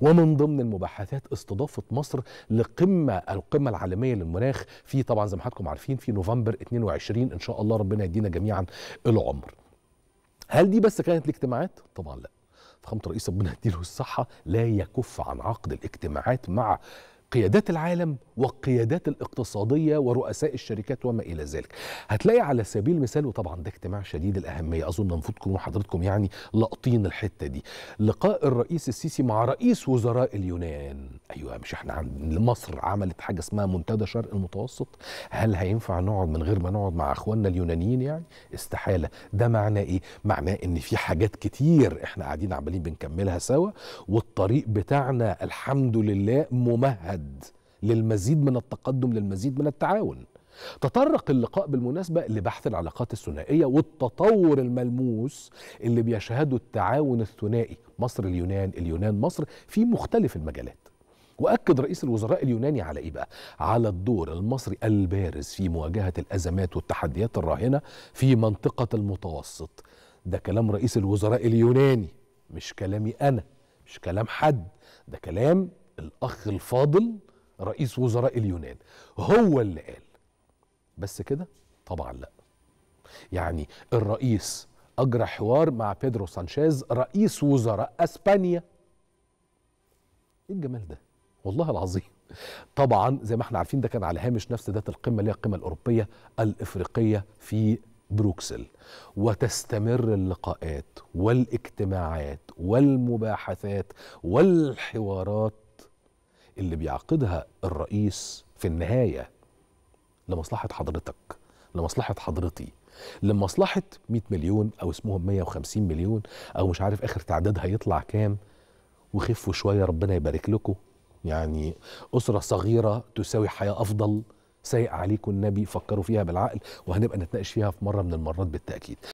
ومن ضمن المباحثات استضافه مصر لقمه القمه العالميه للمناخ في طبعا زي ما حضراتكم عارفين في نوفمبر 22 ان شاء الله ربنا يدينا جميعا العمر. هل دي بس كانت الاجتماعات؟ طبعا لا. فخامه الرئيس ربنا يديله الصحه لا يكف عن عقد الاجتماعات مع قيادات العالم والقيادات الاقتصاديه ورؤساء الشركات وما الى ذلك. هتلاقي على سبيل المثال وطبعا ده اجتماع شديد الاهميه اظن المفروض تكونوا حضراتكم يعني لاقطين الحته دي. لقاء الرئيس السيسي مع رئيس وزراء اليونان. ايوه مش احنا عند مصر عملت حاجه اسمها منتدى شرق المتوسط هل هينفع نقعد من غير ما نقعد مع اخواننا اليونانيين يعني؟ استحاله. ده معناه ايه؟ معناه ان في حاجات كتير احنا قاعدين عمالين بنكملها سوا والطريق بتاعنا الحمد لله ممهد مقعد للمزيد من التقدم للمزيد من التعاون تطرق اللقاء بالمناسبة لبحث العلاقات الثنائية والتطور الملموس اللي بيشهده التعاون الثنائي مصر اليونان اليونان مصر في مختلف المجالات واكد رئيس الوزراء اليوناني على ايه بقى على الدور المصري البارز في مواجهه الازمات والتحديات الراهنه في منطقه المتوسط ده كلام رئيس الوزراء اليوناني مش كلامي انا مش كلام حد ده كلام الأخ الفاضل رئيس وزراء اليونان هو اللي قال بس كده طبعا لا يعني الرئيس أجرى حوار مع بيدرو سانشيز رئيس وزراء أسبانيا إيه الجمال ده والله العظيم طبعا زي ما احنا عارفين ده كان على هامش نفس ذات القمه اللي هي القمه الاوروبيه الافريقيه في بروكسل وتستمر اللقاءات والاجتماعات والمباحثات والحوارات اللي بيعقدها الرئيس في النهايه لمصلحه حضرتك لمصلحه حضرتي لمصلحه 100 مليون او اسمهم 150 مليون او مش عارف اخر تعداد هيطلع كام وخفوا شويه ربنا يبارك لكم يعني اسره صغيره تساوي حياه افضل سيء عليكم النبي فكروا فيها بالعقل وهنبقى نتناقش فيها في مره من المرات بالتاكيد